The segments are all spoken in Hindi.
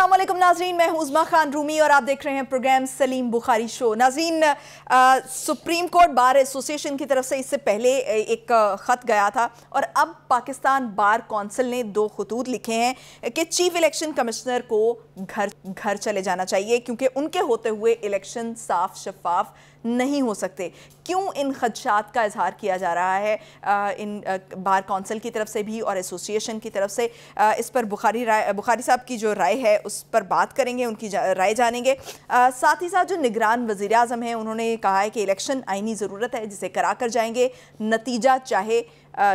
असलम नाजरीन मैं हुजमा खान रूमी और आप देख रहे हैं प्रोग्राम सलीम बुखारी शो नाजरीन आ, सुप्रीम कोर्ट बार एसोसिएशन की तरफ से इससे पहले एक ख़त गया था और अब पाकिस्तान बार कौंसिल ने दो खतूत लिखे हैं कि चीफ इलेक्शन कमिश्नर को घर घर चले जाना चाहिए क्योंकि उनके होते हुए इलेक्शन साफ शफाफ नहीं हो सकते क्यों इन खदशात का इजहार किया जा रहा है आ, इन आ, बार कौंसिल की तरफ से भी और एसोसिएशन की तरफ से आ, इस पर बुखारी राय बुखारी साहब की जो राय है उस पर बात करेंगे उनकी जा, राय जानेंगे साथ ही साथ जो निगरान वज़ी अजम हैं उन्होंने कहा है कि इलेक्शन आइनी ज़रूरत है जिसे करा कर जाएंगे नतीजा चाहे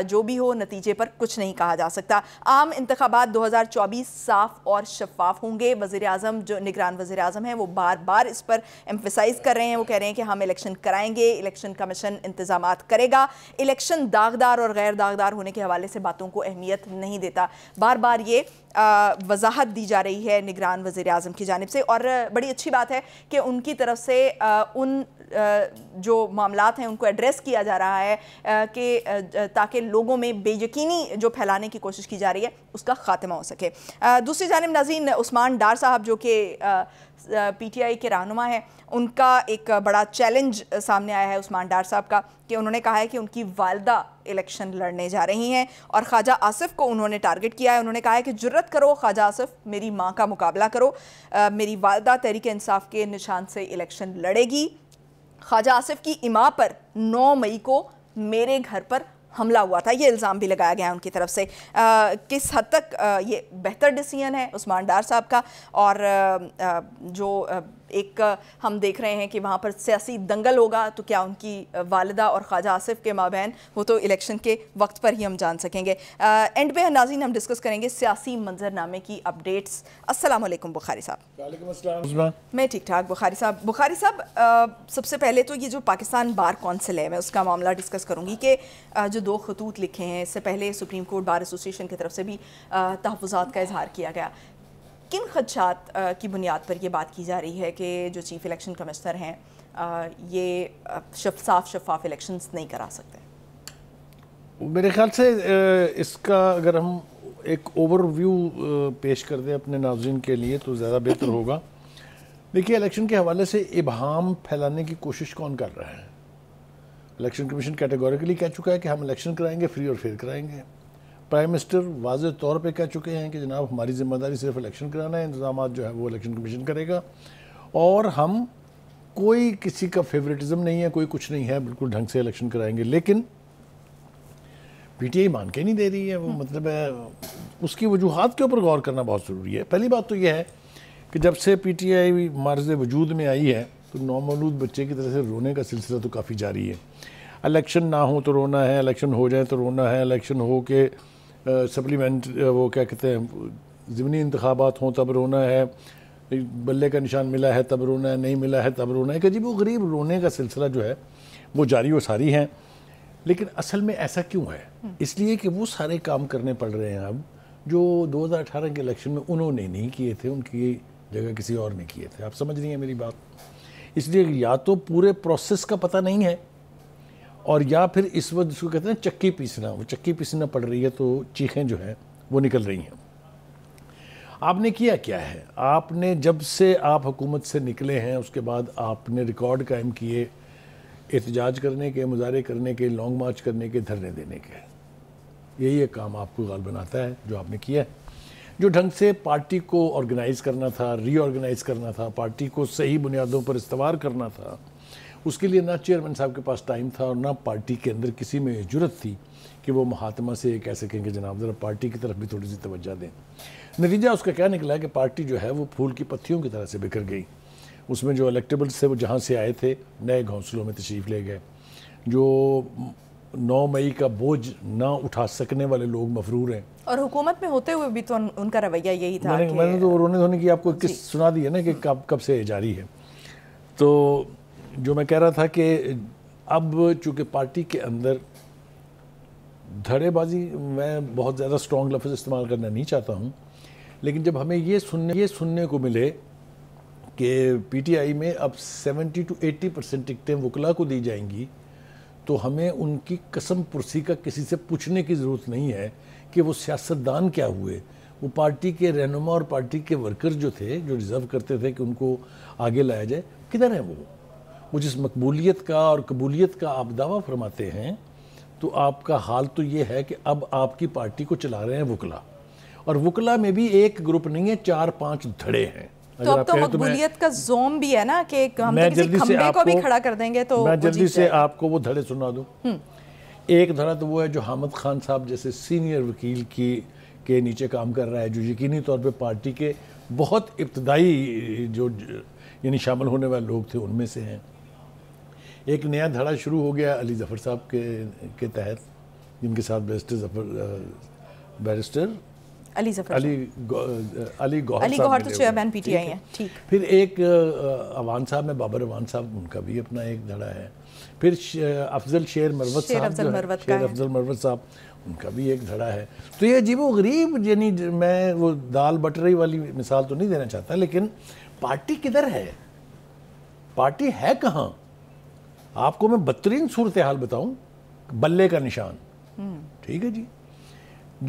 जो भी हो नतीजे पर कुछ नहीं कहा जा सकता आम इंतबात दो हज़ार चौबीस साफ और शफाफ होंगे वजीर अजम जो निगरान वज़ी अजम हैं वो बार बार इस पर एम्फिसाइज़ कर रहे हैं वो कह रहे हैं कि हम इलेक्शन कराएंगे इलेक्शन कमीशन इंतजाम करेगा इलेक्शन दागदार और गैर दागदार होने के हवाले से बातों को अहमियत नहीं देता बार बार ये वजाहत दी जा रही है निगरान वज़ी अजम की जानब से और बड़ी अच्छी बात है कि उनकी तरफ से उन जो मामला हैं उनको एड्रेस किया जा रहा है कि ताकि लोगों में बेयकीनी जो फैलाने की कोशिश की जा रही है उसका खात्मा हो सके दूसरी जानब नाजीन उस्मान डार साहब जो कि पी टी आई के रहनुमा हैं उनका एक बड़ा चैलेंज सामने आया है उस्मान डार साहब का कि उन्होंने कहा है कि उनकी वालदा इलेक्शन लड़ने जा रही हैं और ख्वाजा आसिफ को उन्होंने टारगेट किया है उन्होंने कहा है कि जरूरत करो ख्वाजा आसिफ मेरी माँ का मुकाबला करो आ, मेरी वालदा तहरीक इंसाफ के निशान से इलेक्शन लड़ेगी ख्वाजा आसिफ की इमा पर नौ मई को मेरे घर पर हमला हुआ था ये इल्ज़ाम भी लगाया गया है उनकी तरफ से आ, किस हद तक आ, ये बेहतर डिसीजन है उस्मान डार साहब का और आ, जो एक हम देख रहे हैं कि वहाँ पर सियासी दंगल होगा तो क्या उनकी वालदा और ख्वाजा आसिफ के माबहन वो तो इलेक्शन के वक्त पर ही हम जान सकेंगे एंड पे नाजीन हम डिस्कस करेंगे सियासी मंजरनामे की अपडेट्स असलम बुखारी साहब मैं ठीक ठाक बुखारी साहब बुखारी साहब सबसे पहले तो ये जो पाकिस्तान बार कौंसिल है मैं उसका मामला डिस्कस करूँगी कि जो दो खतूत लिखे हैं इससे पहले सुप्रीम कोर्ट बार एसोसिएशन की तरफ से भी तहफ़ात का इजहार किया गया किन खदशात की बुनियाद पर यह बात की जा रही है कि जो चीफ इलेक्शन कमिश्नर हैं ये शफ, साफ शफाफ इलेक्शंस नहीं करा सकते मेरे ख्याल से इसका अगर हम एक ओवरव्यू पेश कर दें अपने नाजिन के लिए तो ज़्यादा बेहतर होगा देखिए इलेक्शन के हवाले से इबहम फैलाने की कोशिश कौन कर रहा है इलेक्शन कमीशन कैटेगोरिकली कह चुका है कि हम इलेक्शन कराएंगे फ्री और फेयर कराएंगे प्राइम मिनिस्टर वाज तौर पे कह चुके हैं कि जनाब हमारी जिम्मेदारी सिर्फ इलेक्शन कराना है इंतजाम जो है वो इलेक्शन कमीशन करेगा और हम कोई किसी का फेवरेटिज्म नहीं है कोई कुछ नहीं है बिल्कुल ढंग से इलेक्शन कराएंगे लेकिन पीटीआई मान के नहीं दे रही है वो हम्म। मतलब है उसकी वजूहत के ऊपर गौर करना बहुत ज़रूरी है पहली बात तो यह है कि जब से पीटीआई मार्ज वजूद में आई है तो नौमौलूद बच्चे की तरह से रोने का सिलसिला तो काफ़ी जारी है इलेक्शन ना हो तो रोना है इलेक्शन हो जाए तो रोना है इलेक्शन हो के सप्लीमेंट वो क्या कहते हैं ज़मनी इंतबात हों तब रोना है बल्ले का निशान मिला है तब रोना है नहीं मिला है तब रोना है कजीब जी वो गरीब रोने का सिलसिला जो है वो जारी व सारी हैं लेकिन असल में ऐसा क्यों है हम्म। इसलिए कि वो सारे काम करने पड़ रहे हैं अब जो 2018 के इलेक्शन में उन्होंने नहीं किए थे उनकी जगह किसी और ने किए थे आप समझ रही हैं मेरी बात इसलिए या तो पूरे प्रोसेस का पता नहीं है और या फिर इस वक्त जिसको कहते हैं चक्की पीसना वो चक्की पीसना पड़ रही है तो चीखें जो हैं वो निकल रही हैं आपने किया क्या है आपने जब से आप हुकूमत से निकले हैं उसके बाद आपने रिकॉर्ड कायम किए एहतजाज करने के मुजाहरे करने के लॉन्ग मार्च करने के धरने देने के यही एक काम आपको गाल बनाता है जो आपने किया है जो ढंग से पार्टी को ऑर्गेनाइज़ करना था रीऑर्गेनाइज़ करना था पार्टी को सही बुनियादों पर इस्तेवाल करना था उसके लिए ना चेयरमैन साहब के पास टाइम था और ना पार्टी के अंदर किसी में जरूरत थी कि वो महात्मा से कह सकें कि जनाब ज़रा पार्टी की तरफ भी थोड़ी सी तोज्जा दें नतीजा उसका क्या निकला कि पार्टी जो है वो फूल की पत्थियों की तरह से बिखर गई उसमें जो इलेक्टेबल्स थे वो जहाँ से आए थे नए घोंसलों में तशरीफ़ ले गए जो नौ मई का बोझ ना उठा सकने वाले लोग मफरूर हैं और हुकूमत में होते हुए भी तो उनका रवैया यही था मैंने, मैंने तो रोने धोने की आपको किस सुना दी है ना कि कब कब से जारी है तो जो मैं कह रहा था कि अब चूंकि पार्टी के अंदर धड़ेबाजी मैं बहुत ज़्यादा स्ट्रॉन्ग लफ्ज़ इस्तेमाल करना नहीं चाहता हूँ लेकिन जब हमें ये सुनने ये सुनने को मिले कि पीटीआई में अब 70 टू 80 परसेंट टिकटें वकला को दी जाएंगी तो हमें उनकी कसम पुरसी का किसी से पूछने की ज़रूरत नहीं है कि वो सियासतदान क्या हुए वो पार्टी के रहनुमा और पार्टी के वर्कर जो थे जो रिज़र्व करते थे कि उनको आगे लाया जाए किधर हैं वो मुझे जिस मकबूलियत का और कबूलियत का आप दावा फरमाते हैं तो आपका हाल तो ये है कि अब आपकी पार्टी को चला रहे हैं वकला और वकला में भी एक ग्रुप नहीं है चार पांच धड़े हैं तो अब तो, तो मकबूलियत का जोम भी है ना कि हम तो किसी खंबे को भी खड़ा कर देंगे तो मैं जल्दी से आपको वो धड़े सुना दूं हम्म। एक धड़ा तो वो है जो हामिद खान साहब जैसे सीनियर वकील की के नीचे काम कर रहा है जो यकीनी तौर पे पार्टी के बहुत इब्तदाई जो यानी शामिल होने वाले लोग थे उनमें से हैं एक नया धड़ा शुरू हो गया अली जफ़र साहब के के तहत जिनके साथ बैरिस्टर जफर बैरिस्टर अली जफर अली गौ, अली गौहर अली गौहर तो चेयरमैन पीटीआई हैं ठीक फिर एक अवान साहब में बाबर अवान साहब उनका भी अपना एक धड़ा है फिर अफजल शेर मरवत शेर अफजल मरवत साहब उनका भी एक धड़ा है तो ये अजीब गरीब यानी मैं वो दाल बटरई वाली मिसाल तो नहीं देना चाहता लेकिन पार्टी किधर है पार्टी है कहाँ आपको मैं बदतरीन सूरत हाल बताऊं बल्ले का निशान ठीक है जी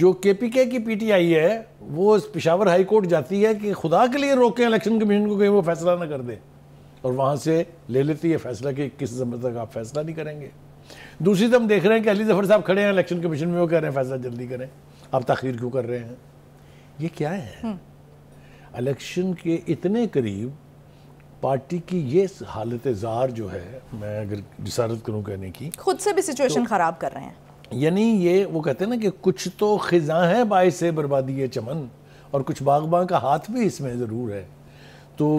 जो के पी के की पी टी आई है वो पिशावर हाई कोर्ट जाती है कि खुदा के लिए रोके इलेक्शन कमीशन को कहीं वो फैसला ना कर दे और वहां से ले लेती है फैसला कि किस समय तक आप फैसला नहीं करेंगे दूसरी तो हम देख रहे हैं कि अली जफर साहब खड़े हैं इलेक्शन कमीशन में वो कह रहे हैं फैसला जल्दी करें आप तखीर क्यों कर रहे हैं ये क्या है हम्म। इलेक्शन के इतने करीब पार्टी की ये हालत जार जो है मैं अगर जसारत करूँ कहने की खुद से भी सिचुएशन तो, ख़राब कर रहे हैं यानी ये वो कहते हैं ना कि कुछ तो खिजा है बाय से बर्बादी है चमन और कुछ बागबान का हाथ भी इसमें ज़रूर है तो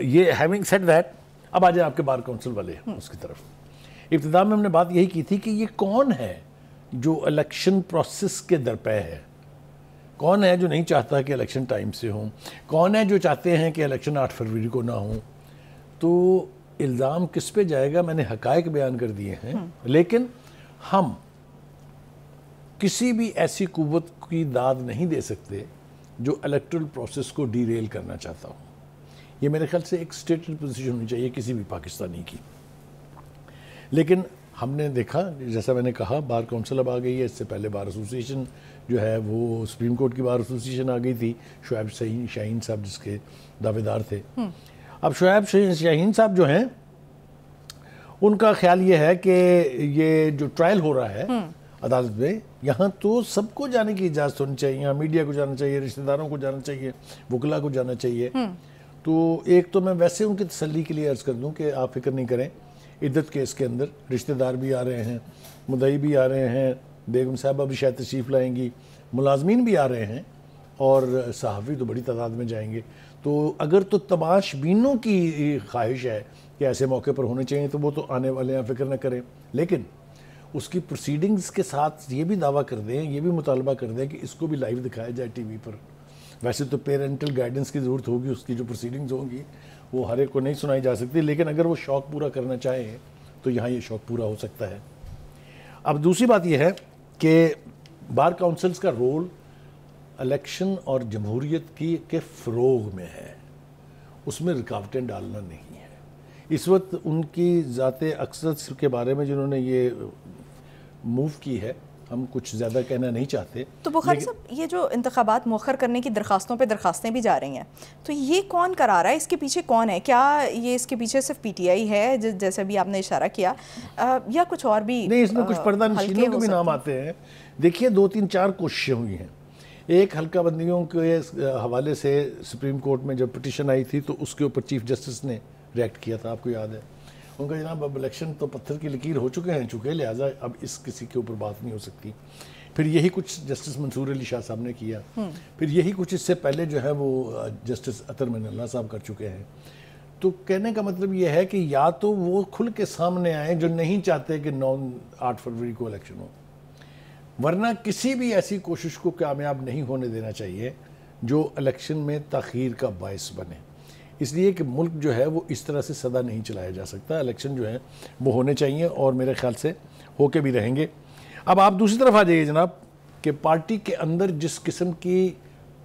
ये हैविंग सेट दैट अब आ जाए आपके बार काउंसिल वाले हम्म। उसकी तरफ इब्तदा में हमने बात यही की थी कि ये कौन है जो इलेक्शन प्रोसेस के दरपे है कौन है जो नहीं चाहता कि इलेक्शन टाइम से हों कौन है जो चाहते हैं कि इलेक्शन आठ फरवरी को ना हो तो इल्ज़ाम किस पे जाएगा मैंने हकायक बयान कर दिए हैं हम्म। लेकिन हम किसी भी ऐसी कुवत की दाद नहीं दे सकते जो इलेक्ट्रल प्रोसेस को डीरेल करना चाहता हो ये मेरे ख्याल से एक स्टेटेड पोजीशन होनी चाहिए किसी भी पाकिस्तानी की लेकिन हमने देखा जैसा मैंने कहा बार काउंसिल अब आ गई है इससे पहले बार एसोसिएशन जो है वो सुप्रीम कोर्ट की बार एसोसिएशन आ गई थी शुएब शाहीन साहब जिसके दावेदार थे हम्म। अब शुएब शाहीन साहब जो हैं उनका ख्याल ये है कि ये जो ट्रायल हो रहा है हम्म। अदालत में यहाँ तो सबको जाने की इजाज़त होनी चाहिए यहाँ मीडिया को जाना चाहिए रिश्तेदारों को जाना चाहिए वकला को जाना चाहिए हम्म। तो एक तो मैं वैसे उनकी तसली के लिए अर्ज़ कर दूँ कि आप फिक्र नहीं करें इद्दत केस के अंदर रिश्तेदार भी आ रहे हैं मुदई भी आ रहे हैं बेगम साहब अभी शायद तशरीफ़ लाएंगी मुलाजमीन भी आ रहे हैं और सहाफ़ी तो बड़ी तादाद में जाएंगे तो अगर तो तमाशबीनों की ख्वाहिश है कि ऐसे मौके पर होने चाहिए तो वो तो आने वाले हैं फ़िक्र न करें लेकिन उसकी प्रोसीडिंग्स के साथ ये भी दावा कर दें ये भी मुतालबा कर दें कि इसको भी लाइव दिखाया जाए टी वी पर वैसे तो पेरेंटल गाइडेंस की ज़रूरत होगी उसकी जो प्रोसीडिंग्स होंगी वो हर एक को नहीं सुनाई जा सकती लेकिन अगर वो शौक़ पूरा करना चाहें तो यहाँ ये शौक़ पूरा हो सकता है अब दूसरी बात यह है कि बार काउंसिल्स का रोल इलेक्शन और जमहूरीत की के फ़रोग में है उसमें रुकावटें डालना नहीं है इस वक्त उनकी ज़ात अक्सर के बारे में जिन्होंने ये मूव की है हम कुछ ज़्यादा कहना नहीं चाहते तो बुखारी साहब ये जो इंतबात मौखर करने की दरखास्तों पर दरखास्तें भी जा रही हैं तो ये कौन करा रहा है इसके पीछे कौन है क्या ये इसके पीछे सिर्फ पी टी आई है जैसे भी आपने इशारा किया आ, या कुछ और भी नहीं इसमें कुछ पर्दा नशीनों के भी नाम आते हैं देखिए दो तीन चार कोशिशें हुई हैं एक हल्का बंदियों के हवाले से सुप्रीम कोर्ट में जब पटिशन आई थी तो उसके ऊपर चीफ जस्टिस ने रिएक्ट किया था आपको याद है उनका जनाब अब इलेक्शन तो पत्थर की लकीर हो चुके हैं चुके लिहाजा अब इस किसी के ऊपर बात नहीं हो सकती फिर यही कुछ जस्टिस मंसूर अली शाह साहब ने किया हम्म। फिर यही कुछ इससे पहले जो है वो जस्टिस अतर मिनल्ला साहब कर चुके हैं तो कहने का मतलब यह है कि या तो वो खुल के सामने आए जो नहीं चाहते कि नौ आठ फरवरी को इलेक्शन हो वरना किसी भी ऐसी कोशिश को कामयाब नहीं होने देना चाहिए जो इलेक्शन में तखीर का बायस बने इसलिए कि मुल्क जो है वो इस तरह से सदा नहीं चलाया जा सकता इलेक्शन जो है वो होने चाहिए और मेरे ख्याल से होके भी रहेंगे अब आप दूसरी तरफ आ जाइए जनाब कि पार्टी के अंदर जिस किस्म की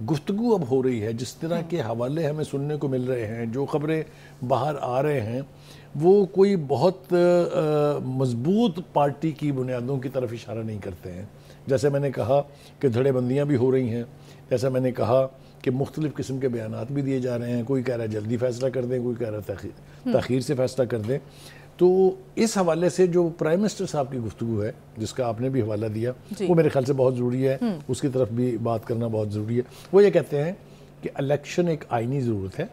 गुफ्तु अब हो रही है जिस तरह के हवाले हमें सुनने को मिल रहे हैं जो खबरें बाहर आ रहे हैं वो कोई बहुत मजबूत पार्टी की बुनियादों की तरफ इशारा नहीं करते हैं जैसे मैंने कहा कि धड़ेबंदियाँ भी हो रही हैं जैसा मैंने कहा कि मुख्तलिफ़ किस्म के बयान भी दिए जा रहे हैं कोई कह रहा है जल्दी फैसला कर दें कोई कह रहा है हम्म। तखीर से फैसला कर दें तो इस हवाले से जो प्राइम मिनिस्टर साहब की गुफ्तु है जिसका आपने भी हवाला दिया वो मेरे ख्याल से बहुत ज़रूरी है हम्म। उसकी तरफ भी बात करना बहुत ज़रूरी है वो ये कहते हैं कि अलेक्शन एक आइनी ज़रूरत है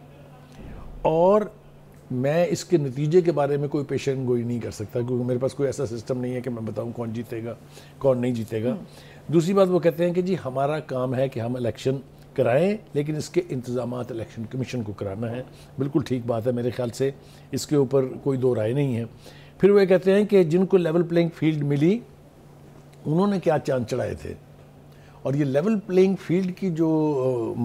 और मैं इसके नतीजे के बारे में कोई पेशन गोई नहीं कर सकता क्योंकि मेरे पास कोई ऐसा सिस्टम नहीं है कि मैं बताऊं कौन जीतेगा कौन नहीं जीतेगा हम्म। दूसरी बात वो कहते हैं कि जी हमारा काम है कि हम इलेक्शन कराएं लेकिन इसके इंतजाम इलेक्शन कमीशन को कराना है बिल्कुल ठीक बात है मेरे ख्याल से इसके ऊपर कोई दो राय नहीं है फिर वह कहते हैं कि जिनको लेवल प्लेइंग फील्ड मिली उन्होंने क्या चांद चढ़ाए थे और ये लेवल प्लेइंग फील्ड की जो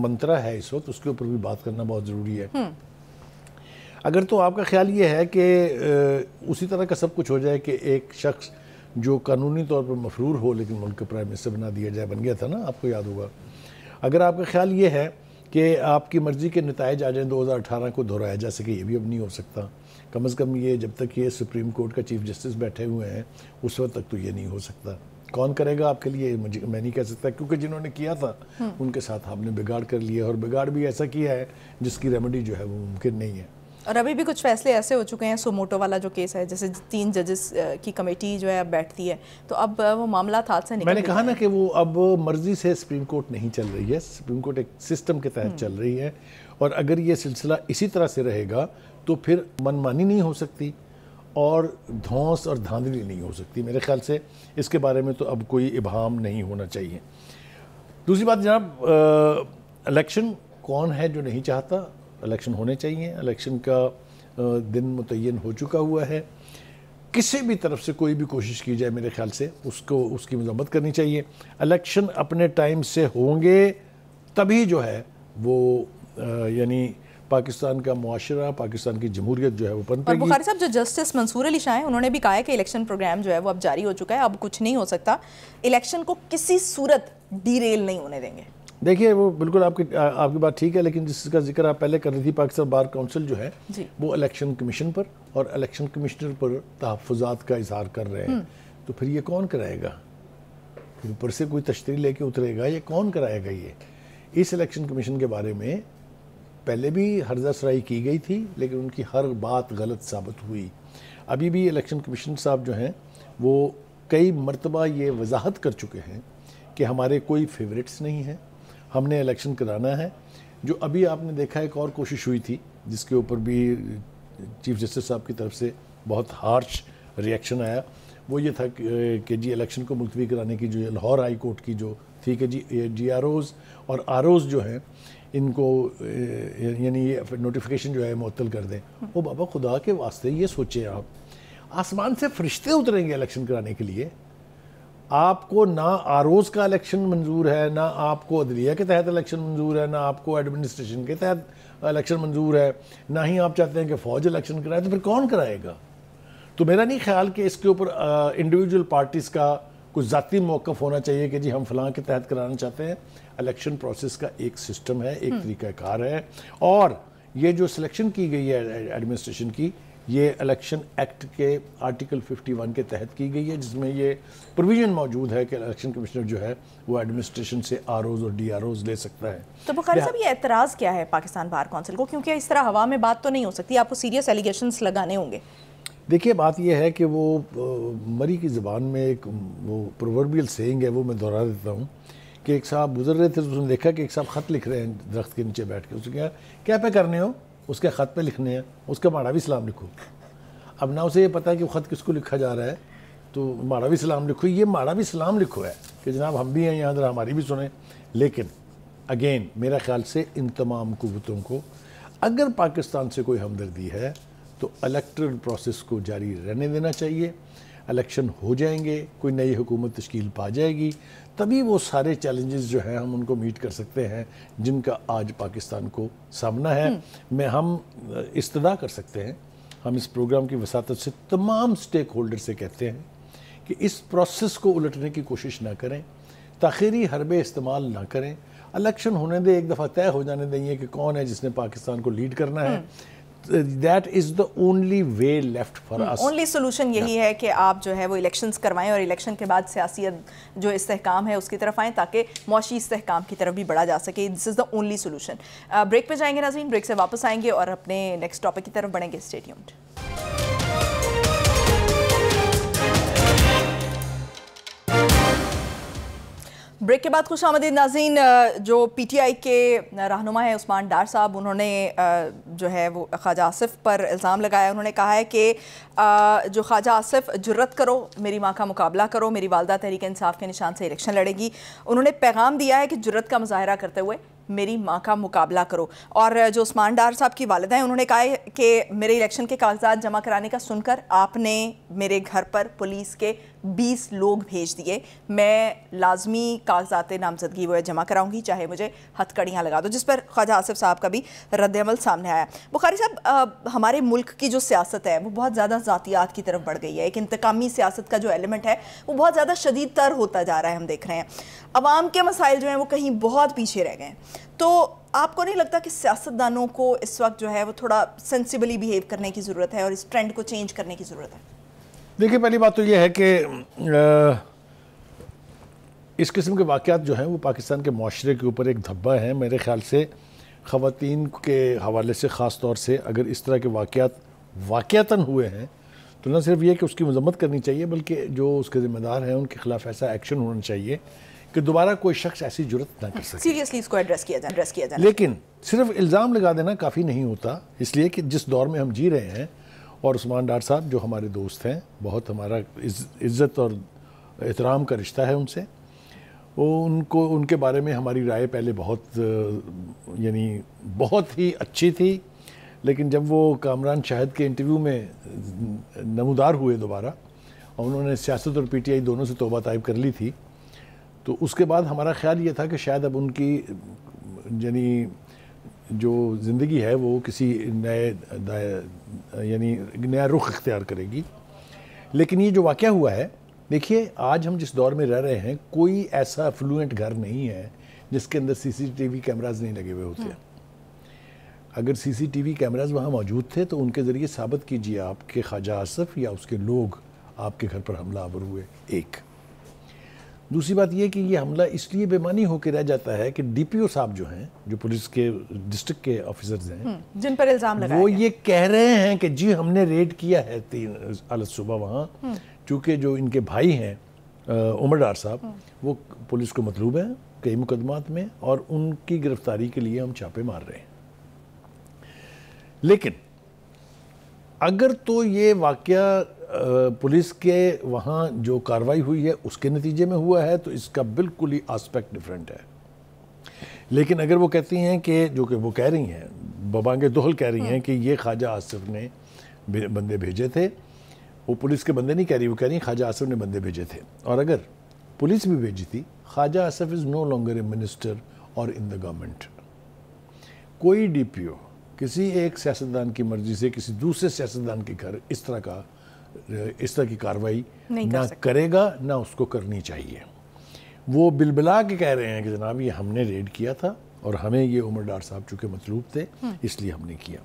मंत्रा है इस वक्त उसके ऊपर भी बात करना बहुत ज़रूरी है हम्म। अगर तो आपका ख्याल ये है कि उसी तरह का सब कुछ हो जाए कि एक शख्स जो कानूनी तौर पर मफरूर हो लेकिन मुल्क प्राइम मिनिस्टर बना दिया जाए बन गया था ना आपको याद होगा अगर आपका ख्याल ये है कि आपकी मर्ज़ी के नतज आ जाएँ अठारह को दोहराया जा सके ये भी अब नहीं हो सकता कम अज़ कम ये जब तक ये सुप्रीम कोर्ट का चीफ जस्टिस बैठे हुए हैं उस वक्त तक तो ये नहीं हो सकता कौन करेगा आपके लिए मुझे मैं नहीं कह सकता क्योंकि जिन्होंने किया था हम्म। उनके साथ आपने बिगाड़ कर लिया और बिगाड़ भी ऐसा किया है जिसकी रेमेडी जो है वो मुमकिन नहीं है और अभी भी कुछ फैसले ऐसे हो चुके हैं सोमोटो वाला जो केस है जैसे तीन जजेस की कमेटी जो है अब बैठती है तो अब वो मामला था से निकल मैंने कहा ना कि वो अब मर्जी से सुप्रीम कोर्ट नहीं चल रही है सुप्रीम कोर्ट एक सिस्टम के तहत चल हम्म। रही है और अगर ये सिलसिला इसी तरह से रहेगा तो फिर मनमानी नहीं हो सकती और धौस और धांधली नहीं हो सकती मेरे ख्याल से इसके बारे में तो अब कोई इबाम नहीं होना चाहिए दूसरी बात जनाब इलेक्शन कौन है जो नहीं चाहता इलेक्शन होने चाहिए इलेक्शन का दिन मुतन हो चुका हुआ है किसी भी तरफ से कोई भी कोशिश की जाए मेरे ख्याल से उसको उसकी मजम्मत करनी चाहिए इलेक्शन अपने टाइम से होंगे तभी जो है वो यानी पाकिस्तान का मुआरा पाकिस्तान की जमहूरियत जो है वो पन बुखारी साहब जो जस्टिस मंसूर अली शाह हैं उन्होंने भी कहा है कि इलेक्शन प्रोग्राम जो है वो अब जारी हो चुका है अब कुछ नहीं हो सकता इलेक्शन को किसी सूरत डी नहीं होने देंगे देखिए वो बिल्कुल आपकी आपकी बात ठीक है लेकिन जिसका जिक्र आप पहले कर रही थी पाकिस्तान बार काउंसिल जो है वो इलेक्शन कमीशन पर और इलेक्शन कमिश्नर पर तहफात का इजहार कर रहे हैं हम्म। तो फिर ये कौन कराएगा ऊपर से कोई तश्तरी लेके उतरेगा ये कौन कराएगा ये इस इलेक्शन कमीशन के बारे में पहले भी हर्जा सराई की गई थी लेकिन उनकी हर बात गलत साबित हुई अभी भी इलेक्शन कमीशन साहब जो हैं वो कई मरतबा ये वजाहत कर चुके हैं कि हमारे कोई फेवरेट्स नहीं हैं हमने इलेक्शन कराना है जो अभी आपने देखा एक और कोशिश हुई थी जिसके ऊपर भी चीफ जस्टिस साहब की तरफ से बहुत हार्श रिएक्शन आया वो ये था कि जी इलेक्शन को मुलतवी कराने की जो लाहौर हाई कोर्ट की जो थी कि जी जी आर ओज़ और आर ओज़ जो हैं इनको यानी ये नोटिफिकेशन जो है मअतल कर दें वो बाबा खुदा के वास्ते ये सोचें आप आसमान से फरिश्ते उतरेंगे इलेक्शन कराने के लिए आपको ना आरोज़ का इलेक्शन मंजूर है ना आपको अदलिया के तहत इलेक्शन मंजूर है ना आपको एडमिनिस्ट्रेशन के तहत इलेक्शन मंजूर है ना ही आप चाहते हैं कि फ़ौज इलेक्शन कराए तो फिर कौन कराएगा तो मेरा नहीं ख्याल कि इसके ऊपर इंडिविजुअल पार्टीज़ का कुछ ज़ाती मौक़ होना चाहिए कि जी हम फलां के तहत कराना चाहते हैं इलेक्शन प्रोसेस का एक सिस्टम है एक हम्म। तरीक़ाकार है और ये जो सिलेक्शन की गई है एडमिनिस्ट्रेशन की ये इलेक्शन एक्ट के आर्टिकल 51 के तहत की गई है जिसमें ये प्रोविजन मौजूद है कि इलेक्शन कमिश्नर जो है वो एडमिनिस्ट्रेशन से आर और डी ले सकता है तो साहब ये एतराज़ क्या है पाकिस्तान बार काउंसिल को क्योंकि इस तरह हवा में बात तो नहीं हो सकती आपको सीरियस एलिगेशन लगाने होंगे देखिए बात यह है कि वो मरी की ज़बान में एक वो प्रोवर्बियल सेंग है वो मैं दोहरा देता हूँ कि एक साहब गुजर रहे थे तो उसने देखा कि एक साहब ख़त लिख रहे हैं दरख्त के नीचे बैठ के उसने कहा क्या पे करने हो उसके ख़त पे लिखने हैं उसके माड़ावी सलाम लिखो अब ना उसे ये पता है कि वो ख़त किसको लिखा जा रहा है तो माड़ावी सलाम लिखो ये माड़ावी सलाम लिखो है कि जनाब हम भी हैं यहाँ जरा हमारी भी सुने लेकिन अगेन मेरा ख्याल से इन तमाम कुतों को अगर पाकिस्तान से कोई हमदर्दी है तो अलेक्ट्रल प्रोसेस को जारी रहने देना चाहिए इलेक्शन हो जाएंगे कोई नई हुकूमत तश्कील पा जाएगी तभी वो सारे चैलेंजेस जो हैं हम उनको मीट कर सकते हैं जिनका आज पाकिस्तान को सामना है में हम्म। हम इस्तदा कर सकते हैं हम इस प्रोग्राम की वसात से तमाम स्टेक होल्डर से कहते हैं कि इस प्रोसेस को उलटने की कोशिश ना करें तखीरी हरबे इस्तेमाल ना करें इलेक्शन होने दें एक दफ़ा तय हो जाने दें कि कौन है जिसने पाकिस्तान को लीड करना है hmm. That is the only way left for us only solution यही है कि आप जो है वो इलेक्शन करवाएं और इलेक्शन के बाद सियासी जो इसकाम है उसकी तरफ आएँ ताकि मुशी इसकाम की तरफ भी बढ़ा जा सके this is the only solution break पर जाएंगे नाजीन ब्रेक से वापस आएंगे और अपने नेक्स्ट टॉपिक की तरफ बढ़ेंगे स्टेडियम ब्रेक के बाद खुश आमदी नाजीन जो पीटीआई के रहनुमा है उस्मान डार साहब उन्होंने जो है वो ख्वाजा आसिफ पर इल्ज़ाम लगाया उन्होंने कहा है कि जो ख्वाजा आसिफ जुर्रत करो मेरी माँ का मुकाबला करो मेरी वालदा तहरीक इंसाफ के निशान से इलेक्शन लड़ेगी उन्होंने पैगाम दिया है कि जुर्रत का मुजाहरा करते हुए मेरी माँ का मुकाबला करो और जो उस्मान डार साहब की वालदा हैं उन्होंने कहा है कि मेरे इलेक्शन के कागजात जमा कराने का सुनकर आपने मेरे घर पर पुलिस के बीस लोग भेज दिए मैं लाजमी कागजात नामजदगी वह जमा कराऊंगी चाहे मुझे हथकड़ियाँ लगा दो जिस पर ख्वाजा आसिफ साहब का भी रद्दमल सामने आया बुखारी साहब हमारे मुल्क की जो सियासत है वो बहुत ज़्यादा ज़ातियात की तरफ बढ़ गई है एक इंतकामी सियासत का जो एलिमेंट है वो बहुत ज़्यादा शदीद तर होता जा रहा है हम देख रहे हैं आवाम के मसाइल जो हैं वो कहीं बहुत पीछे रह गए तो आपको नहीं लगता कि सियासतदानों को इस वक्त जो है वो थोड़ा सेंसिबली बिहेव करने की ज़रूरत है और इस ट्रेंड को चेंज करने की ज़रूरत है देखिए पहली बात तो ये है कि इस किस्म के वाक़ जो हैं वो पाकिस्तान के माशरे के ऊपर एक धब्बा है मेरे ख़्याल से ख़वान के हवाले से ख़ास तौर से अगर इस तरह के वाक़ वाक़ता हुए हैं तो न सिर्फ ये कि उसकी मजम्मत करनी चाहिए बल्कि जो उसके ज़िम्मेदार हैं उनके खिलाफ ऐसा एक्शन होना चाहिए कि दोबारा कोई शख्स ऐसी जरूरत ना कर सके सीरियसली इसको एड्रेस किया जाए एड्रेस किया जाए लेकिन सिर्फ इल्ज़ाम लगा देना काफ़ी नहीं होता इसलिए कि जिस दौर में हम जी रहे हैं और उस्मान डार साहब जो हमारे दोस्त हैं बहुत हमारा इज़्ज़त और एहतराम का रिश्ता है उनसे वो उनको उनके बारे में हमारी राय पहले बहुत यानी बहुत ही अच्छी थी लेकिन जब वो कामरान शाहिद के इंटरव्यू में नमदार हुए दोबारा और उन्होंने सियासत और पीटीआई दोनों से तोबा तायब कर ली थी तो उसके बाद हमारा ख्याल ये था कि शायद अब उनकी यानी जो ज़िंदगी है वो किसी नए यानी नया रुख इख्तियार करेगी लेकिन ये जो वाक़ हुआ है देखिए आज हम जिस दौर में रह रहे हैं कोई ऐसा फ्लुएंट घर नहीं है जिसके अंदर सीसीटीवी कैमराज नहीं लगे हुए होते हैं हाँ। अगर सीसीटीवी कैमराज वहाँ मौजूद थे तो उनके ज़रिए साबित कीजिए आपके ख्वाजा आसफ या उसके लोग आपके घर पर हमला आवर हुए एक दूसरी बात यह कि ये हमला इसलिए बेमानी होकर रह जाता है कि डीपीओ साहब जो हैं जो पुलिस के डिस्ट्रिक्ट के ऑफिसर्स हैं हम्म, जिन पर इल्जाम लगाया वो है। ये कह रहे हैं कि जी हमने रेड किया है तीन अलग सुबह वहाँ हम्म। चूंकि जो इनके भाई हैं उमर डार साहब हम्म। वो पुलिस को मतलूब हैं कई मुकदमात में और उनकी गिरफ्तारी के लिए हम छापे मार रहे हैं लेकिन अगर तो ये वाकया पुलिस के वहाँ जो कार्रवाई हुई है उसके नतीजे में हुआ है तो इसका बिल्कुल ही आस्पेक्ट डिफरेंट है लेकिन अगर वो कहती हैं कि जो कि वो कह रही हैं बबांगे दोहल कह रही हैं हाँ। कि ये ख्वाजा आसफ ने बंदे भेजे थे वो पुलिस के बंदे नहीं कह रही वो कह रही ख्वाजा आसफ ने बंदे भेजे थे और अगर पुलिस भी भेजी थी Khawaja Asif is no longer a minister और इन द गवर्नमेंट कोई ओ किसी एक सियासतदान की मर्ज़ी से किसी दूसरे सियासतदान के घर इस तरह का इस तरह की कार्रवाई ना कर करेगा ना उसको करनी चाहिए वो बिलबिला के कह रहे हैं कि जनाब ये हमने रेड किया था और हमें ये उमर डार साहब चूँकि मतलूब थे हम्म। इसलिए हमने किया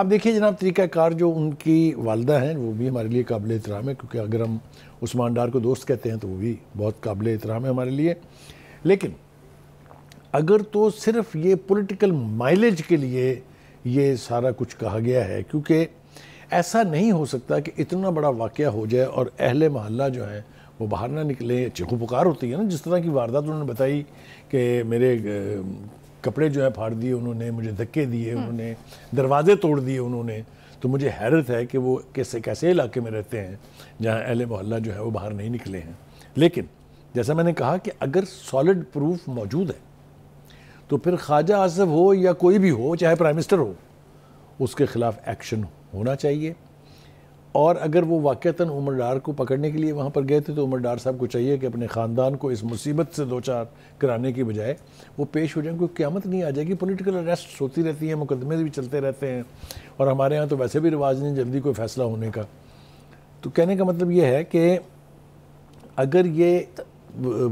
अब देखिए जनाब तरीक़ाकार जो उनकी वालदा हैं वो भी हमारे लिए काबिल एहतराम है क्योंकि अगर हम उस्मान डार को दोस्त कहते हैं तो वो भी बहुत काबिल एहतराम है हमारे लिए लेकिन अगर तो सिर्फ ये पॉलिटिकल माइलेज के लिए ये सारा कुछ कहा गया है क्योंकि ऐसा नहीं हो सकता कि इतना बड़ा वाक़ हो जाए और अहल महल्ला जो है वो बाहर ना निकले चीखो पुकार होती है ना जिस तरह की वारदात उन्होंने बताई कि मेरे कपड़े जो है फाड़ दिए उन्होंने मुझे धक्के दिए हम्म। उन्होंने दरवाजे तोड़ दिए उन्होंने तो मुझे हैरत है कि वो कैसे कैसे इलाके में रहते हैं जहाँ अहल मोहल्ला जो है वो बाहर नहीं निकले हैं लेकिन जैसा मैंने कहा कि अगर सॉलिड प्रूफ मौजूद है तो फिर ख्वाजा आसफ हो या कोई भी हो चाहे प्राइम मिनिस्टर हो उसके खिलाफ एक्शन हो होना चाहिए और अगर वो वाक़ता उमर डार को पकड़ने के लिए वहाँ पर गए थे तो उमर डार साहब को चाहिए कि अपने ख़ानदान को इस मुसीबत से दो चार कराने की बजाय वो पेश हो जाएंगे क्योंकि क्यामत नहीं आ जाएगी पॉलिटिकल अरेस्ट होती रहती हैं मुकदमे भी चलते रहते हैं और हमारे यहाँ तो वैसे भी रिवाज नहीं जल्दी कोई फ़ैसला होने का तो कहने का मतलब ये है कि अगर ये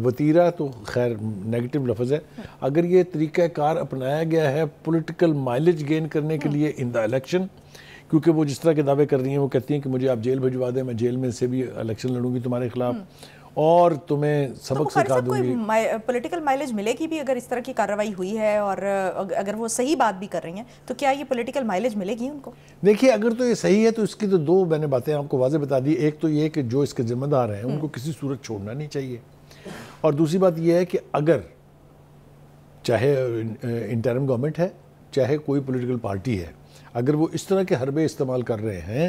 वतीरा तो खैर नेगेटिव लफ्ज़ है अगर ये तरीक़ाकार अपनाया गया है पोलिटिकल माइलेज गेन करने के लिए इन द इलेक्शन क्योंकि वो जिस तरह के दावे कर रही हैं वो कहती हैं कि मुझे आप जेल भिजवा दें मैं जेल में से भी इलेक्शन लड़ूंगी तुम्हारे खिलाफ हम्म। और तुम्हें सबक तो सिखा दूंगी पॉलिटिकल माइलेज मिलेगी भी अगर इस तरह की कार्रवाई हुई है और अगर वो सही बात भी कर रही हैं तो क्या ये पॉलिटिकल माइलेज मिलेगी उनको देखिए अगर तो ये सही है तो इसकी तो दो मैंने बातें आपको वाजह बता दी एक तो ये कि जो इसके जिम्मेदार हैं उनको हम्म। किसी सूरत छोड़ना नहीं चाहिए और दूसरी बात यह है कि अगर चाहे इंटरम गवर्नमेंट है चाहे कोई पोलिटिकल पार्टी है अगर वो इस तरह के हरबे इस्तेमाल कर रहे हैं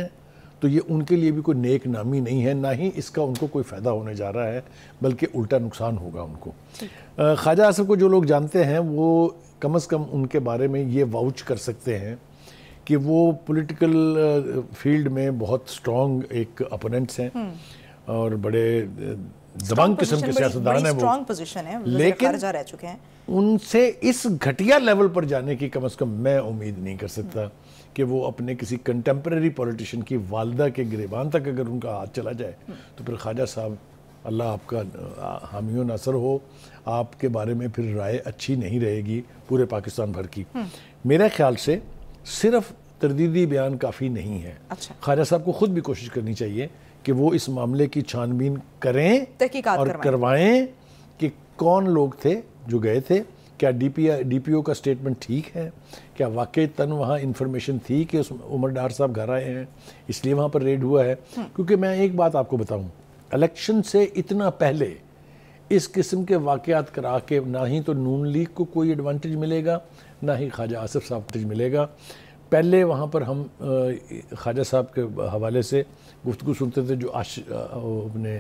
तो ये उनके लिए भी कोई नेक नामी नहीं है ना ही इसका उनको कोई फ़ायदा होने जा रहा है बल्कि उल्टा नुकसान होगा उनको ख्वाजा आसफ को जो लोग जानते हैं वो कम अज़ कम उनके बारे में ये वाउच कर सकते हैं कि वो पॉलिटिकल फील्ड में बहुत स्ट्रॉन्ग एक अपोनेंट्स हैं हम्म। और बड़े दबंग किस्म के सियासतदान हैं वो पोजीशन है लेकिन रह चुके हैं उनसे इस घटिया लेवल पर जाने की कम अज़ कम मैं उम्मीद नहीं कर सकता कि वो अपने किसी कंटेम्प्रेरी पॉलिटिशियन की वालदा के गिरबान तक अगर उनका हाथ चला जाए तो फिर ख्वाजा साहब अल्लाह आपका हामियों नसर हो आपके बारे में फिर राय अच्छी नहीं रहेगी पूरे पाकिस्तान भर की हम्म। मेरे ख्याल से सिर्फ तरदीदी बयान काफ़ी नहीं है अच्छा। ख्वाजा साहब को ख़ुद भी कोशिश करनी चाहिए कि वो इस मामले की छानबीन करें और करवाएं कि कौन लोग थे जो गए थे क्या डी डीपीओ का स्टेटमेंट ठीक है क्या वाकई तन वहाँ इन्फॉर्मेशन थी कि उस उमर डार साहब घर आए हैं इसलिए वहाँ पर रेड हुआ है हम्म। क्योंकि मैं एक बात आपको बताऊँ इलेक्शन से इतना पहले इस किस्म के वाक़ात करा के ना ही तो नून लीग को कोई एडवांटेज मिलेगा ना ही ख्वाजा आसफ साहब को मिलेगा पहले वहाँ पर हम ख्वाजा साहब के हवाले से गुफ्तु सुनते थे जो आश अपने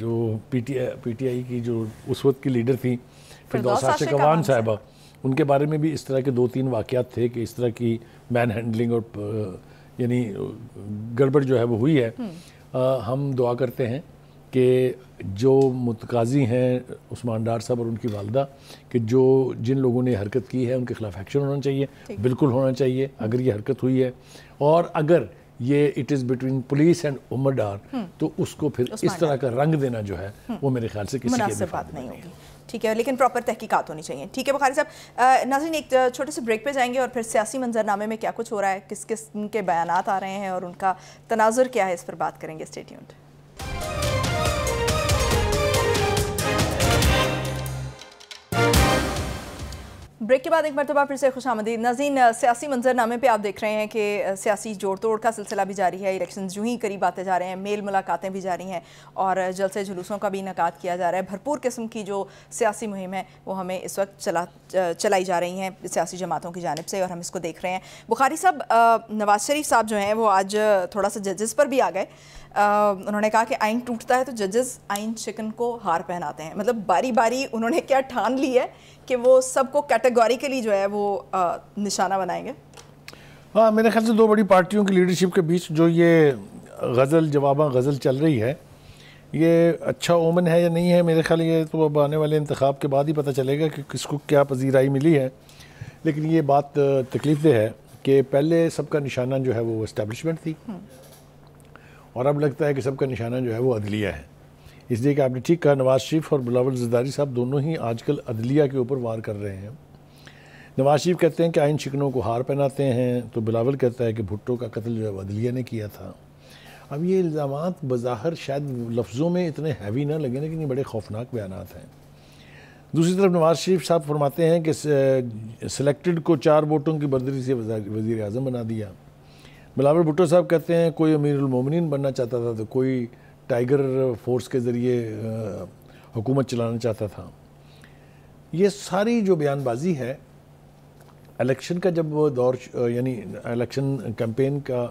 जो पीटीआई पीटीआई की जो उस वक्त की लीडर थी फिरदौस आशे कवान साहबा उनके बारे में भी इस तरह के दो तीन वाक़ात थे कि इस तरह की मैन हैंडलिंग और यानी गड़बड़ जो है वो हुई है आ, हम्म। हम दुआ करते हैं कि जो मुतकाजी हैं उस्मान डार साहब और उनकी वालदा कि जो जिन लोगों ने हरकत की है उनके ख़िलाफ़ एक्शन होना चाहिए बिल्कुल होना चाहिए अगर ये हरकत हुई है और अगर ये it is between police and Umar Dar तो उसको फिर इस तरह का रंग देना जो है हम्म। वो मेरे ख्याल से किसी के बात नहीं होगी ठीक है लेकिन प्रॉपर तहकीकात होनी चाहिए ठीक है बुखारी साहब नाजरीन एक छोटे से ब्रेक पे जाएंगे और फिर सियासी मंजरनामे में क्या कुछ हो रहा है किस किस के बयान आ रहे हैं और उनका तनाजुर क्या है इस पर बात करेंगे स्टेट्यूट ब्रेक के बाद एक मरतबा फिर से खुश आमदी नजीन सियासी मंजरनामे पे आप देख रहे हैं कि सियासी जोड़ तोड़ का सिलसिला भी जारी है इलेक्शन यूँ ही करीब आते जा रहे हैं मेल मुलाकातें भी जारी हैं और जलसे जुलूसों का भी इनका किया जा रहा है भरपूर किस्म की जो सियासी मुहिम है वो हमें इस वक्त चला चलाई जा रही हैं सियासी जमातों की जानब से और हम इसको देख रहे हैं बुखारी साहब नवाज शरीफ साहब जो हैं वो आज थोड़ा सा जजेस पर भी आ गए उन्होंने कहा कि आइन टूटता है तो जजेस आइन चिकन को हार पहनाते हैं मतलब बारी बारी उन्होंने क्या ठान ली है कि वो सबको कैटेगोरिकली जो है वो निशाना बनाएंगे हाँ मेरे ख्याल से दो बड़ी पार्टियों की लीडरशिप के बीच जो ये गज़ल जवाब गज़ल चल रही है ये अच्छा ओमन है या नहीं है मेरे ख्याल ये तो अब आने वाले इंतखब के बाद ही पता चलेगा कि किसको क्या पजीराई मिली है लेकिन ये बात तकलीफ दे है कि पहले सबका निशाना जो है वो इस्टेबलिशमेंट थी हम्म। और अब लगता है कि सबका निशाना जो है वो अदलिया है इसलिए कि आपने ठीक कहा नवाज़ शरीफ और बिलावल जदारी साहब दोनों ही आजकल अदलिया के ऊपर वार कर रहे हैं नवाज शरीफ कहते हैं कि आइन शिकनों को हार पहनाते हैं तो बिलावल कहता है कि भुट्टो का कत्ल जो है अदलिया ने किया था अब ये इल्ज़ाम बज़ाहर शायद लफ्ज़ों में इतने हैवी ना लगे लेकिन ये बड़े खौफनाक बयान हैं दूसरी तरफ नवाज़ शरीफ साहब फरमाते हैं कि सिलेक्टेड को चार वोटों की बर्दरी से वज़ी अजम बना दिया बिलावर भुट्टो साहब कहते हैं कोई अमीरमिन बनना चाहता था तो कोई टाइगर फोर्स के ज़रिए हुकूमत चलाना चाहता था ये सारी जो बयानबाजी है इलेक्शन का जब दौर यानी इलेक्शन कैंपेन का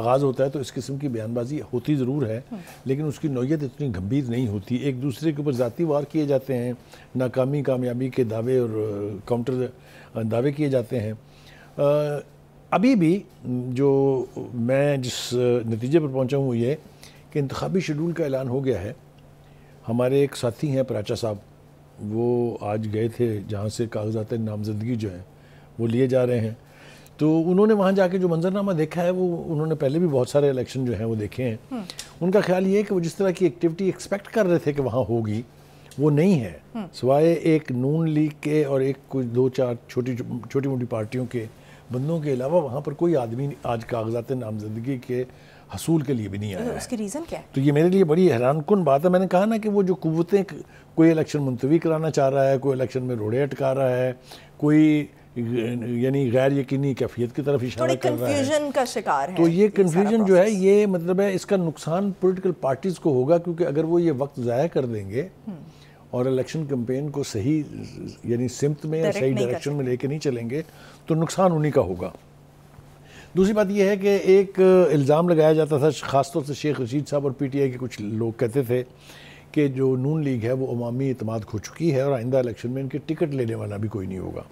आगाज़ होता है तो इस किस्म की बयानबाजी होती ज़रूर है हम्म। लेकिन उसकी नोयत इतनी गंभीर नहीं होती एक दूसरे के ऊपर ज़ाती वार किए जाते हैं नाकामी कामयाबी के दावे और काउंटर दावे किए जाते हैं अभी भी जो मैं जिस नतीजे पर पहुंचा हूँ ये कि इंतबी शेड्यूल का ऐलान हो गया है हमारे एक साथी हैं प्राचा साहब वो आज गए थे जहाँ से कागजात नामजदगी जो है वो लिए जा रहे हैं तो उन्होंने वहाँ जाके जो मंजरनामा देखा है वो उन्होंने पहले भी बहुत सारे इलेक्शन जो हैं वो देखे हैं हम्म। उनका ख्याल ये है कि वो जिस तरह की एक्टिविटी एक्सपेक्ट कर रहे थे कि वहाँ होगी वो नहीं है हम्म। सिवाय एक नून लीग के और एक कुछ दो चार छोटी छोटी मोटी पार्टियों के बंदों के अलावा वहाँ पर कोई आदमी आज कागजात नामजदगी के हसूल के लिए भी नहीं आया उसकी रीज़न क्या है तो ये मेरे लिए बड़ी हैरान कन बात है मैंने कहा ना कि वो जो कुतें कोई इलेक्शन मुलतवी कराना चाह रहा है कोई इलेक्शन में रोड़े अटका रहा है कोई यानी गैर यकीनी कैफियत की तरफ इशारा कर रहा है का शिकार तो है तो ये कन्फ्यूजन जो है ये मतलब है इसका नुकसान पोलिटिकल पार्टीज़ को होगा क्योंकि अगर वो ये वक्त ज़ाया कर देंगे हम्म। और इलेक्शन कैंपेन को सही यानी सिमत में या सही डायरेक्शन में लेके नहीं चलेंगे तो नुकसान उन्हीं का होगा दूसरी बात यह है कि एक इल्ज़ाम लगाया जाता था ख़ासतौर से शेख रशीद साहब और पीटीआई के कुछ लोग कहते थे कि जो नून लीग है वो अवामी अतमाद खो चुकी है और आइंदा इलेक्शन में इनके टिकट लेने वाला भी कोई नहीं होगा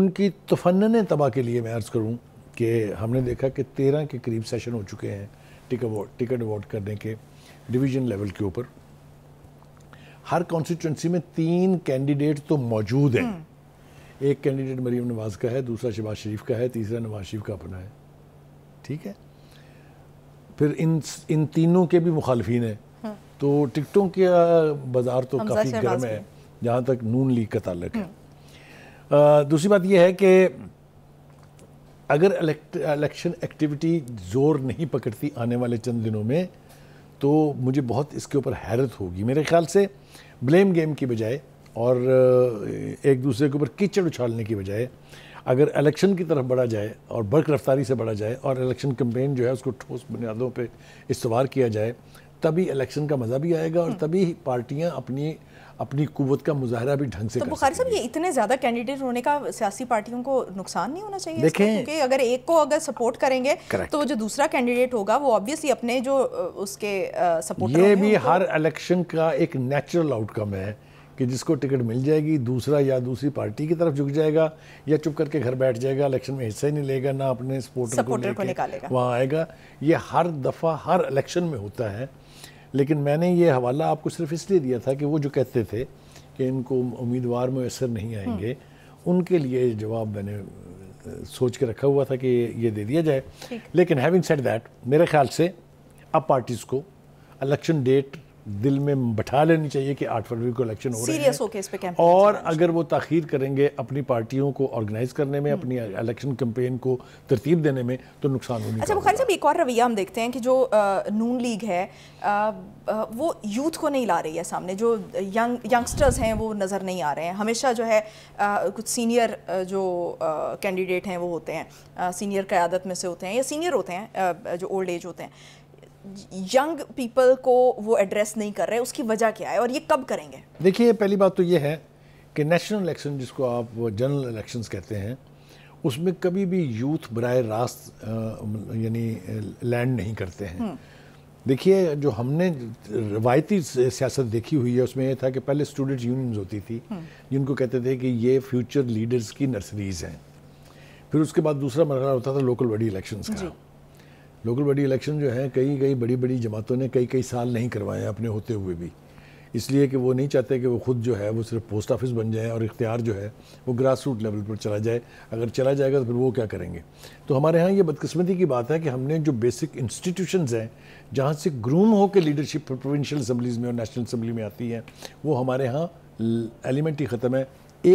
उनकी तफन तबाह के लिए मैं अर्ज़ करूँ कि हमने देखा कि तेरह के करीब सेशन हो चुके हैं टिकट अवार्ड टिकट अवार्ड करने के डिवीज़न लेवल के ऊपर हर कॉन्स्टिट्यूंसी में तीन कैंडिडेट तो मौजूद हैं हम्म। एक कैंडिडेट मरीम नवाज का है दूसरा शहबाज शरीफ का है तीसरा नवाज शरीफ का अपना है ठीक है फिर इन इन तीनों के भी मुखालफी हैं हम्म। तो टिकटों के बाजार तो काफ़ी गर्म है जहाँ तक नून लीग का ताल्लक है हम्म। दूसरी बात यह है कि अगर इलेक्शन एक्टिविटी ज़ोर नहीं पकड़ती आने वाले चंद दिनों में तो मुझे बहुत इसके ऊपर हैरत होगी मेरे ख्याल से ब्लेम गेम की बजाय और एक दूसरे के ऊपर कीचड़ उछालने की बजाय अगर इलेक्शन की तरफ बढ़ा जाए और बर्क रफ्तारी से बढ़ा जाए और इलेक्शन कम्पेन जो है उसको ठोस बुनियादों पर इस्तवार किया जाए तभी इलेक्शन का मज़ा भी आएगा और हम्म। तभी पार्टियाँ अपनी अपनी कुत का मुजाहरा भी ढंग से तो बुखारी साहब ये इतने ज़्यादा कैंडिडेट होने का सियासी पार्टियों को नुकसान नहीं होना चाहिए देखें क्योंकि अगर एक को अगर सपोर्ट करेंगे Correct. तो जो दूसरा कैंडिडेट होगा वो ऑब्वियसली अपने जो उसके सपोर्ट ये भी हर इलेक्शन का एक नेचुरल आउटकम है कि जिसको टिकट मिल जाएगी दूसरा या दूसरी पार्टी की तरफ झुक जाएगा या चुप करके घर बैठ जाएगा इलेक्शन में हिस्सा ही नहीं लेगा ना अपने सपोर्टर को, लेकर वहाँ आएगा ये हर दफ़ा हर इलेक्शन में होता है लेकिन मैंने ये हवाला आपको सिर्फ इसलिए दिया था कि वो जो कहते थे कि इनको उम्मीदवार मैसर नहीं आएंगे हम्म। उनके लिए जवाब मैंने सोच के रखा हुआ था कि ये दे दिया जाए लेकिन हैविंग सेट दैट मेरे ख्याल से अब पार्टीज़ को अलेक्शन डेट दिल में बैठा लेनी चाहिए कि आठ फरवरी को इलेक्शन हो रहे हैं इस पे और अगर वो तखीर करेंगे अपनी पार्टियों को ऑर्गेनाइज करने में हम्म। अपनी इलेक्शन कैंपेन को तरतीब देने में तो नुकसान होने अच्छा बुखारी साहब एक और रवैया हम देखते हैं कि जो नून लीग है वो यूथ को नहीं ला रही है सामने जो यंग यंगस्टर्स हैं वो नज़र नहीं आ रहे हैं हमेशा जो है कुछ सीनियर जो कैंडिडेट हैं वो होते हैं सीनियर क़्यादत में से होते हैं या सीनियर होते हैं जो ओल्ड एज होते हैं यंग पीपल को वो एड्रेस नहीं कर रहे उसकी वजह क्या है और ये कब करेंगे देखिए पहली बात तो ये है कि नेशनल इलेक्शन जिसको आप जनरल इलेक्शंस कहते हैं उसमें कभी भी यूथ बर रास्त यानी लैंड नहीं करते हैं हम्म। देखिए जो हमने रवायती सियासत देखी हुई है उसमें यह था कि पहले स्टूडेंट्स यूनियंस होती थी हम्म। जिनको कहते थे कि ये फ्यूचर लीडर्स की नर्सरीज हैं फिर उसके बाद दूसरा मरहला होता था लोकल बॉडी इलेक्शंस का लोकल बॉडी इलेक्शन जो हैं कई कई बड़ी बड़ी जमातों ने कई कई साल नहीं करवाए अपने होते हुए भी इसलिए कि वो नहीं चाहते कि वो खुद जो है वो सिर्फ पोस्ट ऑफिस बन जाए और इख्तियार जो है वो ग्रास रूट लेवल पर चला जाए अगर चला जाएगा तो फिर वो क्या करेंगे तो हमारे यहाँ ये बदकस्मती की बात है कि हमने जो बेसिक इंस्टीट्यूशन हैं जहाँ से ग्रूम होकर लीडरशिप प्रोविंशियल असम्बलीज़ में और नेशनल असम्बली में आती है वो हमारे यहाँ एलिमेंट ही ख़त्म है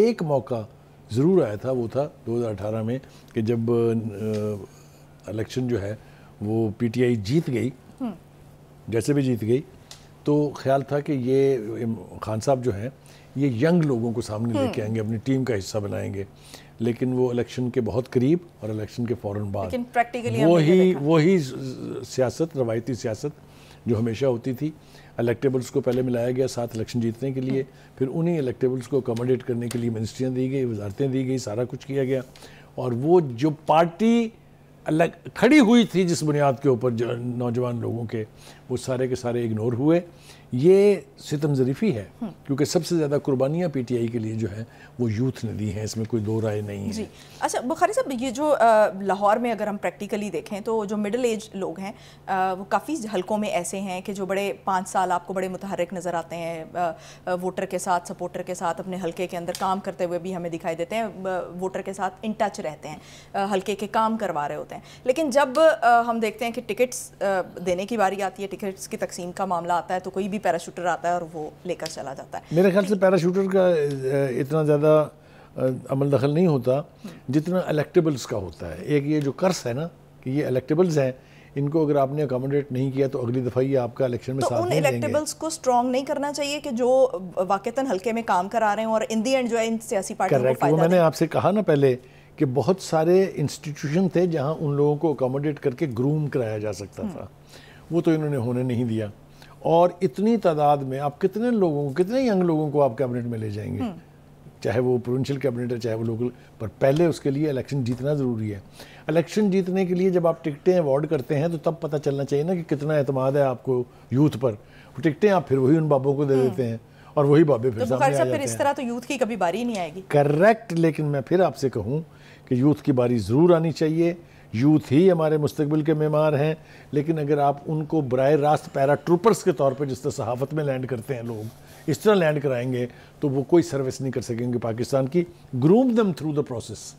एक मौका ज़रूर आया था वो था दो में कि जब इलेक्शन जो है वो पीटीआई जीत गई हम्म। जैसे भी जीत गई तो ख्याल था कि ये खान साहब जो हैं ये यंग लोगों को सामने हम्म। लेके आएंगे अपनी टीम का हिस्सा बनाएंगे लेकिन वो इलेक्शन के बहुत करीब और इलेक्शन के फ़ौर बाद वो ही वो ही सियासत रवायती सियासत जो हमेशा होती थी इलेक्टेबल्स को पहले मिलाया गया साथ इलेक्शन जीतने के लिए हम्म। फिर उन्हीं इलेक्टेबल्स को अकोमोडेट करने के लिए मिनिस्ट्रियाँ दी गई वजारतें दी गई सारा कुछ किया गया और वो जो पार्टी अलग खड़ी हुई थी जिस बुनियाद के ऊपर नौजवान लोगों के वो सारे के सारे इग्नोर हुए ये सितम ज़रीफी है क्योंकि सबसे ज़्यादा कुर्बानियाँ पीटीआई के लिए जो है वो यूथ ने दी हैं इसमें कोई दो राय नहीं है जी अच्छा बुखारी साहब ये जो लाहौर में अगर हम प्रैक्टिकली देखें तो जो मिडिल एज लोग हैं वो काफ़ी हलकों में ऐसे हैं कि जो बड़े पाँच साल आपको बड़े मुतहरक नज़र आते हैं वोटर के साथ सपोर्टर के साथ अपने हल्के के अंदर काम करते हुए भी हमें दिखाई देते हैं वोटर के साथ इन टच रहते हैं हल्के के काम करवा रहे होते हैं लेकिन जब हम देखते हैं कि टिकट्स देने की बारी आती है टिकट्स की तकसीम का मामला आता है तो कोई भी भी पैराशूटर आता है और वो लेकर चला जाता है मेरे ख्याल से पैराशूटर का इतना ज़्यादा अमल दखल नहीं होता जितना इलेक्टेबल्स का होता है एक ये जो कर्स है ना कि ये इलेक्टेबल्स हैं इनको अगर आपने अकोमोडेट नहीं किया तो अगली दफ़ा ये आपका इलेक्शन में तो साथ उन इलेक्टेबल्स को स्ट्रॉन्ग नहीं करना चाहिए कि जो वाकता हल्के में काम करा रहे हैं और इन दी एंड जो है इन सियासी पार्टी को फायदा मैंने आपसे कहा ना पहले कि बहुत सारे इंस्टीट्यूशन थे जहां उन लोगों को अकोमोडेट करके ग्रूम कराया जा सकता हम्म। था वो तो इन्होंने होने नहीं दिया और इतनी तादाद में आप कितने लोगों को कितने यंग लोगों को आप कैबिनेट में ले जाएंगे हम्म। चाहे वो प्रोविंशियल कैबिनेट है चाहे वो लोकल पर पहले उसके लिए इलेक्शन जीतना ज़रूरी है इलेक्शन जीतने के लिए जब आप टिकटें अवॉर्ड करते हैं तो तब पता चलना चाहिए ना कि कितना अतमाद है आपको यूथ पर टिकटें आप फिर वही उन बाबों को दे हम्म। देते हैं और वही बाबे फिर तो सामने आ फिर इस तरह तो यूथ की कभी बारी नहीं आएगी करेक्ट लेकिन मैं फिर आपसे कहूँ कि यूथ की बारी ज़रूर आनी चाहिए यूथ ही हमारे मुस्तबिल के मेमार हैं लेकिन अगर आप उनको बर रास्त पैरा ट्रूपर्स के तौर पर जिस तरह सहाफत में लैंड करते हैं लोग इस तरह लैंड कराएंगे तो वो कोई सर्विस नहीं कर सकेंगे पाकिस्तान की ग्रूम दम थ्रू द प्रोसेस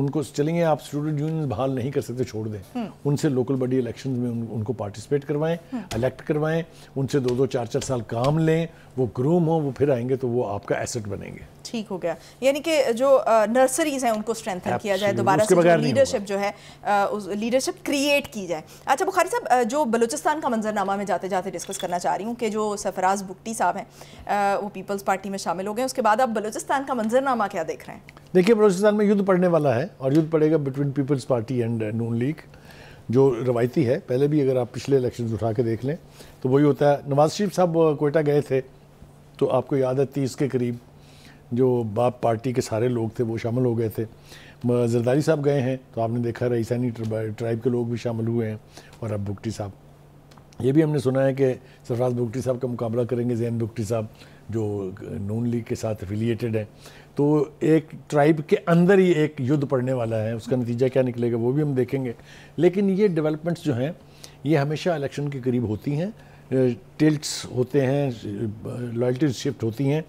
उनको चलेंगे आप स्टूडेंट यूनियन बहाल नहीं कर सकते छोड़ दें हम्म। उनसे लोकल बॉडी इलेक्शन में उन, उनको पार्टिसिपेट करवाएं इलेक्ट हम्म। करवाएं उनसे दो दो चार चार साल काम लें वो ग्रूम हो वो फिर आएंगे तो वो आपका एसेट बनेंगे ठीक हो गया यानी कि जो नर्सरीज हैं उनको स्ट्रेंथन किया जाए दोबारा से लीडरशिप जो है लीडरशिप क्रिएट की जाए अच्छा बुखारी साहब जो बलूचिस्तान का मंजरनामा में जाते जाते डिस्कस करना चाह रही हूँ कि जो सरफराज बुट्टी साहब हैं वो पीपल्स पार्टी में शामिल हो गए उसके बाद आप बलूचिस्तान का मंजरनामा क्या देख रहे हैं देखिए बलूचिस्तान में युद्ध पड़ने वाला है और युद्ध पड़ेगा बिटवीन पीपल्स पार्टी एंड नून लीग जो रवायती है पहले भी अगर आप पिछले इलेक्शन उठा के देख लें तो वही होता है नवाज शरीफ साहब कोयटा गए थे तो आपको याद है तीस के करीब जो बाप पार्टी के सारे लोग थे वो शामिल हो गए थे जरदारी साहब गए हैं तो आपने देखा रईसानी ट्राइब के लोग भी शामिल हुए हैं और अब भुगटी साहब ये भी हमने सुना है कि सरफराज भुगटी साहब का मुकाबला करेंगे जैन भुगटी साहब जो नून लीग के साथ एफिलिएटेड हैं तो एक ट्राइब के अंदर ही एक युद्ध पड़ने वाला है उसका नतीजा क्या निकलेगा वो भी हम देखेंगे लेकिन ये डेवलपमेंट्स जो हैं ये हमेशा इलेक्शन के करीब होती हैं टिल्ट होते हैं लॉयल्टी शिफ्ट होती हैं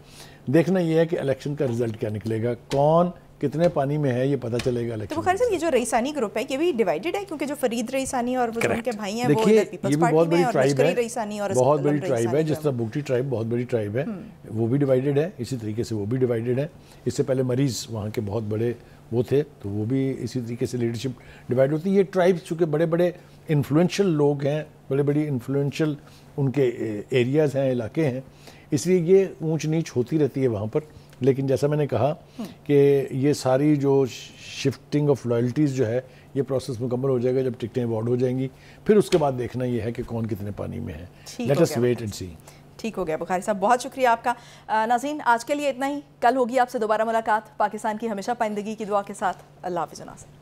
देखना यह है कि इलेक्शन का रिजल्ट क्या निकलेगा कौन कितने पानी में है ये पता चलेगा तो सर ये जो रईसानी ग्रुप है ये भी डिवाइडेड है क्योंकि जो फरीद रईसानी और उनके भाई हैं वो ये भी बहुत बड़ी ट्राइब है बहुत बड़ी ट्राइब है जिस तरह बुगटी ट्राइब बहुत बड़ी ट्राइब है वो भी डिवाइडेड है इसी तरीके से वो भी डिवाइडेड है इससे पहले मरीज वहाँ के बहुत बड़े वो थे तो वो भी इसी तरीके से लीडरशिप डिवाइड होती है ये ट्राइब्स चूँकि बड़े बड़े इन्फ्लुएंशियल लोग हैं बड़े बड़ी इन्फ्लुएंशियल उनके एरियाज़ हैं इलाके हैं इसलिए ये ऊंच नीच होती रहती है वहाँ पर लेकिन जैसा मैंने कहा कि ये सारी जो शिफ्टिंग ऑफ लॉयल्टीज़ जो है ये प्रोसेस मुकम्मल हो जाएगा जब टिकटें अवॉर्ड हो जाएंगी फिर उसके बाद देखना ये है कि कौन कितने पानी में है let us wait and see ठीक हो गया बुखारी साहब बहुत शुक्रिया आपका नाजीन आज के लिए इतना ही कल होगी आपसे दोबारा मुलाकात पाकिस्तान की हमेशा पाइंदगी की दुआ के साथ अल्लाह हाफिज नासिर